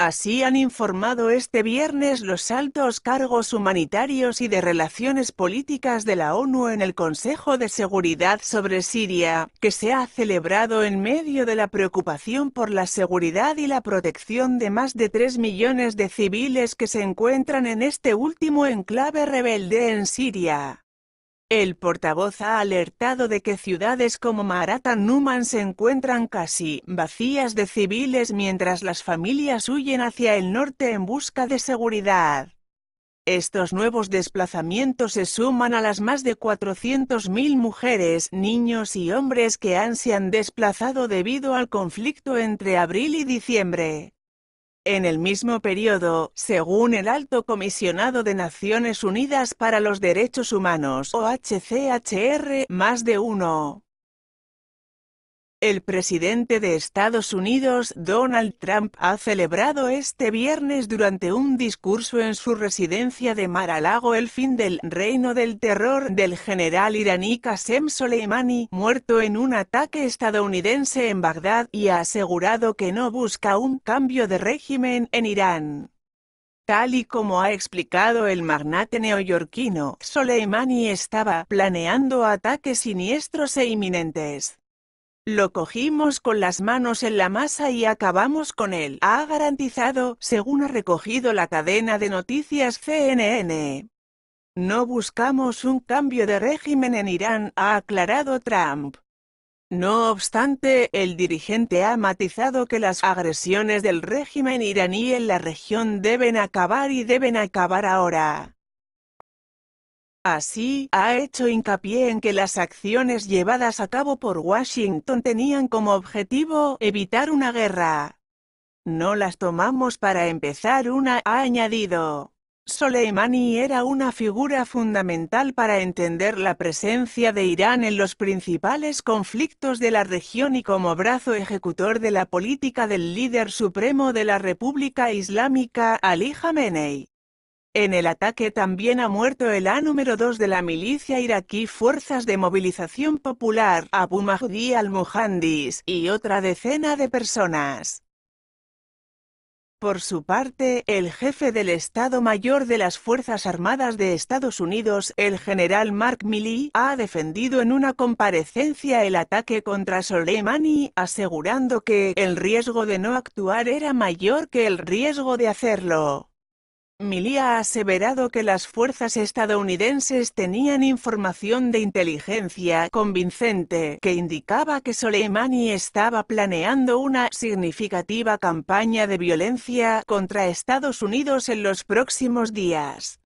Así han informado este viernes los altos cargos humanitarios y de relaciones políticas de la ONU en el Consejo de Seguridad sobre Siria, que se ha celebrado en medio de la preocupación por la seguridad y la protección de más de 3 millones de civiles que se encuentran en este último enclave rebelde en Siria. El portavoz ha alertado de que ciudades como Maratha Numan se encuentran casi vacías de civiles mientras las familias huyen hacia el norte en busca de seguridad. Estos nuevos desplazamientos se suman a las más de 400.000 mujeres, niños y hombres que han se han desplazado debido al conflicto entre abril y diciembre. En el mismo periodo, según el Alto Comisionado de Naciones Unidas para los Derechos Humanos, OHCHR, más de uno el presidente de Estados Unidos Donald Trump ha celebrado este viernes durante un discurso en su residencia de Mar-a-Lago el fin del reino del terror del general iraní Qasem Soleimani, muerto en un ataque estadounidense en Bagdad, y ha asegurado que no busca un cambio de régimen en Irán. Tal y como ha explicado el magnate neoyorquino, Soleimani estaba planeando ataques siniestros e inminentes. Lo cogimos con las manos en la masa y acabamos con él, ha garantizado, según ha recogido la cadena de noticias CNN. No buscamos un cambio de régimen en Irán, ha aclarado Trump. No obstante, el dirigente ha matizado que las agresiones del régimen iraní en la región deben acabar y deben acabar ahora. Así, ha hecho hincapié en que las acciones llevadas a cabo por Washington tenían como objetivo evitar una guerra. No las tomamos para empezar una, ha añadido. Soleimani era una figura fundamental para entender la presencia de Irán en los principales conflictos de la región y como brazo ejecutor de la política del líder supremo de la República Islámica, Ali Khamenei. En el ataque también ha muerto el A número 2 de la milicia iraquí Fuerzas de Movilización Popular, Abu Mahdi al-Muhandis, y otra decena de personas. Por su parte, el jefe del Estado Mayor de las Fuerzas Armadas de Estados Unidos, el general Mark Milley, ha defendido en una comparecencia el ataque contra Soleimani, asegurando que el riesgo de no actuar era mayor que el riesgo de hacerlo. Milia ha aseverado que las fuerzas estadounidenses tenían información de inteligencia convincente que indicaba que Soleimani estaba planeando una significativa campaña de violencia contra Estados Unidos en los próximos días.